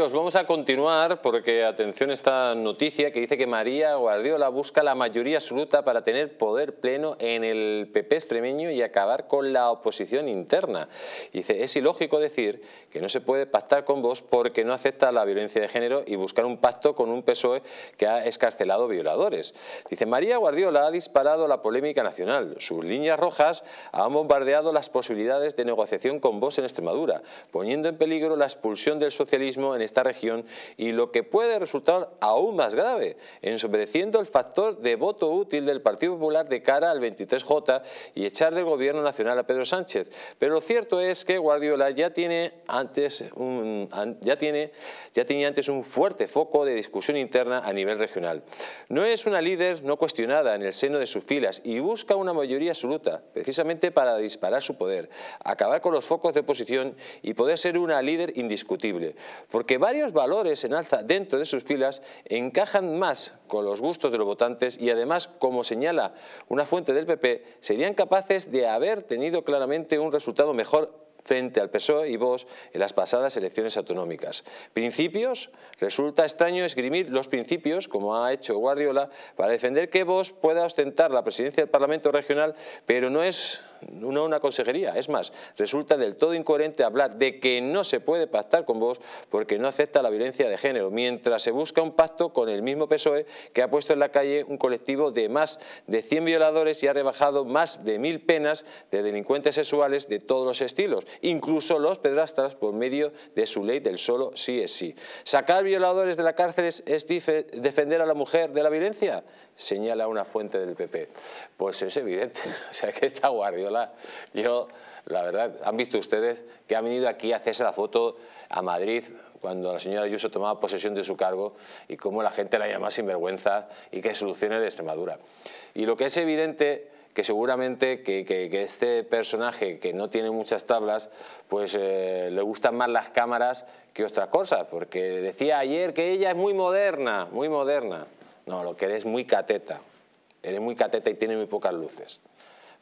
Vamos a continuar porque atención esta noticia que dice que María Guardiola busca la mayoría absoluta para tener poder pleno en el PP extremeño y acabar con la oposición interna. dice, es ilógico decir que no se puede pactar con vos porque no acepta la violencia de género y buscar un pacto con un PSOE que ha escarcelado violadores. Dice, María Guardiola ha disparado la polémica nacional. Sus líneas rojas han bombardeado las posibilidades de negociación con vos en Extremadura, poniendo en peligro la expulsión del socialismo en esta región y lo que puede resultar aún más grave, ensobedeciendo el factor de voto útil del Partido Popular de cara al 23J y echar del Gobierno Nacional a Pedro Sánchez. Pero lo cierto es que Guardiola ya tiene antes un, ya tiene, ya tenía antes un fuerte foco de discusión interna a nivel regional. No es una líder no cuestionada en el seno de sus filas y busca una mayoría absoluta, precisamente para disparar su poder, acabar con los focos de oposición y poder ser una líder indiscutible. Porque que varios valores en alza dentro de sus filas encajan más con los gustos de los votantes y además, como señala una fuente del PP, serían capaces de haber tenido claramente un resultado mejor frente al PSOE y Vos en las pasadas elecciones autonómicas. Principios, resulta extraño esgrimir los principios, como ha hecho Guardiola, para defender que Vos pueda ostentar la presidencia del Parlamento Regional, pero no es no una consejería. Es más, resulta del todo incoherente hablar de que no se puede pactar con vos porque no acepta la violencia de género, mientras se busca un pacto con el mismo PSOE que ha puesto en la calle un colectivo de más de 100 violadores y ha rebajado más de mil penas de delincuentes sexuales de todos los estilos, incluso los pedrastras por medio de su ley del solo sí es sí. ¿Sacar violadores de la cárcel es, defender a la mujer de la violencia? Señala una fuente del PP. Pues es evidente, o sea que está Guardiola yo, la verdad, han visto ustedes que ha venido aquí a hacerse la foto a Madrid cuando la señora Ayuso tomaba posesión de su cargo y cómo la gente la llama sinvergüenza y que soluciones de Extremadura. Y lo que es evidente que seguramente que, que, este personaje que no tiene muchas tablas, pues eh, le gustan más las cámaras que otras cosas, porque decía ayer que ella es muy moderna, muy moderna. No, lo que eres muy cateta, eres muy cateta y tiene muy pocas luces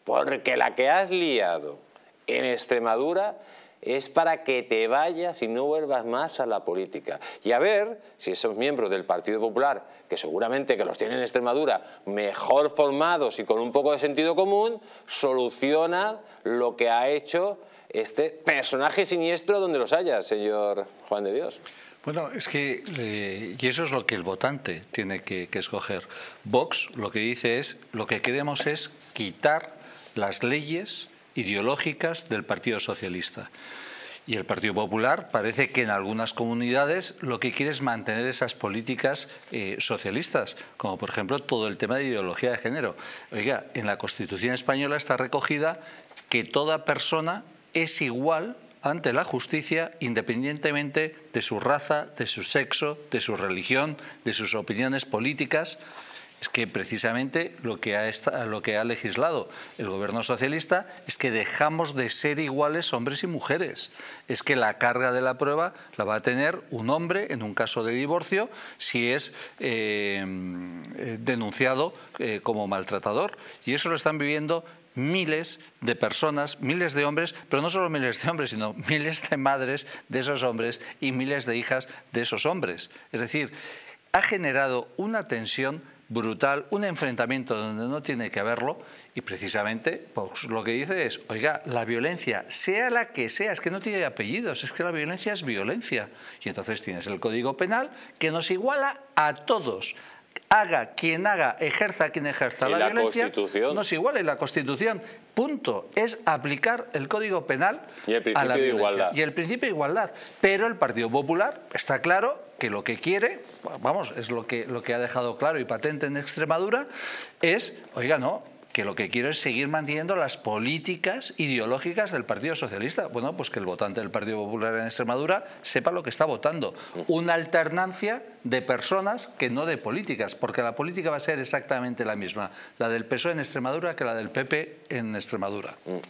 porque la que has liado en Extremadura es para que te vayas y no vuelvas más a la política. Y a ver si esos miembros del Partido Popular, que seguramente que los tienen en Extremadura mejor formados y con un poco de sentido común, solucionan lo que ha hecho este personaje siniestro donde los haya, señor Juan de Dios. Bueno, es que, eh, y eso es lo que el votante tiene que escoger. Vox lo que dice es, lo que queremos es quitar las leyes ideológicas del Partido Socialista. Y el Partido Popular parece que en algunas comunidades lo que quiere es mantener esas políticas eh, socialistas, como por ejemplo todo el tema de ideología de género. Oiga, en la Constitución española está recogida que toda persona es igual ante la justicia independientemente de su raza, de su sexo, de su religión, de sus opiniones políticas es que precisamente lo que, ha lo que ha legislado el gobierno socialista es que dejamos de ser iguales hombres y mujeres. Es que la carga de la prueba la va a tener un hombre en un caso de divorcio si es eh, eh, denunciado eh, como maltratador. Y eso lo están viviendo miles de personas, miles de hombres, pero no solo miles de hombres, sino miles de madres de esos hombres y miles de hijas de esos hombres. Es decir, ha generado una tensión brutal, un enfrentamiento donde no tiene que haberlo y precisamente pues, lo que dice es, oiga, la violencia, sea la que sea, es que no tiene apellidos, es que la violencia es violencia. Y entonces tienes el Código Penal que nos iguala a todos, haga quien haga, ejerza quien ejerza la, violencia, no es igual en la Constitución. Punto. Es aplicar el Código Penal y el principio a la de igualdad. Y el principio de igualdad. Pero el Partido Popular está claro que lo que quiere, vamos, es lo que, lo que ha dejado claro y patente en Extremadura, es, oiga, no, que lo que quiero es seguir manteniendo las políticas ideológicas del Partido Socialista. Bueno, pues que el votante del Partido Popular en Extremadura sepa lo que está votando. Una alternancia de personas que no de políticas, porque la política va a ser exactamente la misma, la del PSOE en Extremadura que la del PP en Extremadura.